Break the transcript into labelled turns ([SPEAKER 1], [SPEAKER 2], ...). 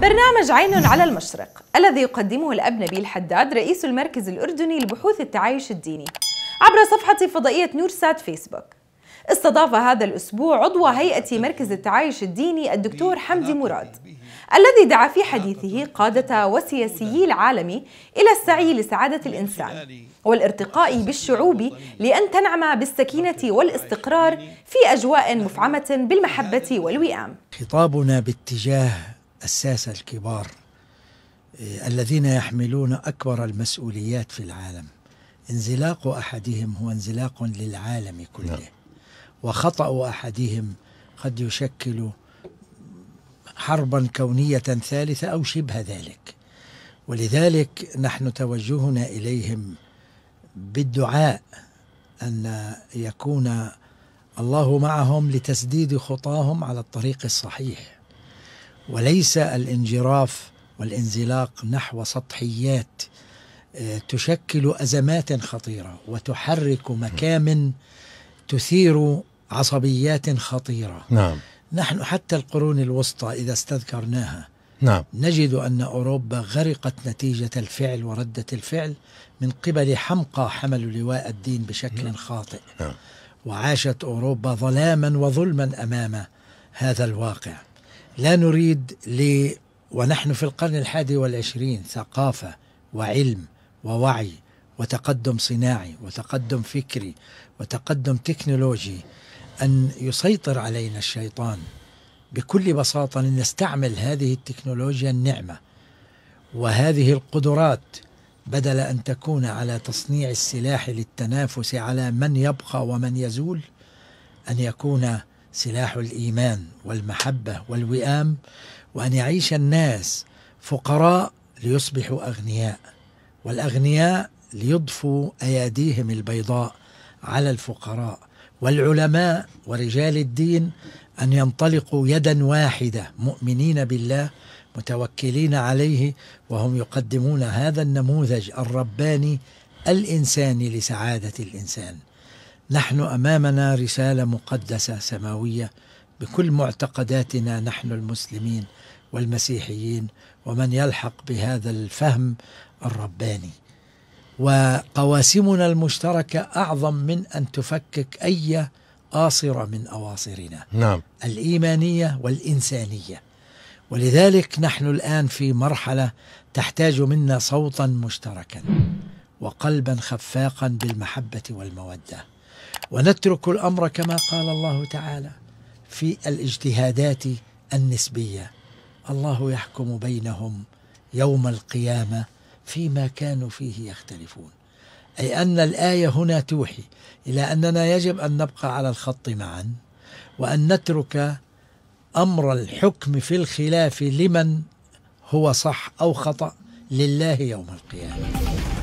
[SPEAKER 1] برنامج عين على المشرق الذي يقدمه الأب نبيل حداد رئيس المركز الأردني لبحوث التعايش الديني عبر صفحة فضائية نورسات فيسبوك استضاف هذا الأسبوع عضو هيئة مركز التعايش الديني الدكتور حمدي مراد الذي دعا في حديثه قادة وسياسيي العالم إلى السعي لسعادة الإنسان والارتقاء بالشعوب لأن تنعم بالسكينة والاستقرار في أجواء مفعمة بالمحبة والوئام
[SPEAKER 2] خطابنا باتجاه الساسة الكبار آه، الذين يحملون أكبر المسؤوليات في العالم انزلاق أحدهم هو انزلاق للعالم كله نعم. وخطأ أحدهم قد يشكل حربا كونية ثالثة أو شبه ذلك ولذلك نحن توجهنا إليهم بالدعاء أن يكون الله معهم لتسديد خطاهم على الطريق الصحيح وليس الانجراف والانزلاق نحو سطحيات آه، تشكل ازمات خطيره وتحرك مكامن تثير عصبيات خطيره نعم نحن حتى القرون الوسطى اذا استذكرناها نعم نجد ان اوروبا غرقت نتيجه الفعل ورده الفعل من قبل حمقى حملوا لواء الدين بشكل نعم. خاطئ نعم وعاشت اوروبا ظلاما وظلما امام هذا الواقع لا نريد ل ونحن في القرن الحادي والعشرين ثقافة وعلم ووعي وتقدم صناعي وتقدم فكري وتقدم تكنولوجي أن يسيطر علينا الشيطان بكل بساطة لنستعمل هذه التكنولوجيا النعمة وهذه القدرات بدل أن تكون على تصنيع السلاح للتنافس على من يبقى ومن يزول أن يكون سلاح الايمان والمحبه والوئام وان يعيش الناس فقراء ليصبحوا اغنياء والاغنياء ليضفوا اياديهم البيضاء على الفقراء والعلماء ورجال الدين ان ينطلقوا يدا واحده مؤمنين بالله متوكلين عليه وهم يقدمون هذا النموذج الرباني الانساني لسعاده الانسان نحن امامنا رساله مقدسه سماويه بكل معتقداتنا نحن المسلمين والمسيحيين ومن يلحق بهذا الفهم الرباني وقواسمنا المشتركه اعظم من ان تفكك اي آصرة من أواصرنا نعم. الإيمانية والإنسانية ولذلك نحن الآن في مرحلة تحتاج منا صوتا مشتركا وقلبا خفاقا بالمحبة والمودة ونترك الامر كما قال الله تعالى في الاجتهادات النسبيه الله يحكم بينهم يوم القيامه فيما كانوا فيه يختلفون اي ان الايه هنا توحي الى اننا يجب ان نبقى على الخط معا وان نترك امر الحكم في الخلاف لمن هو صح او خطا لله يوم القيامه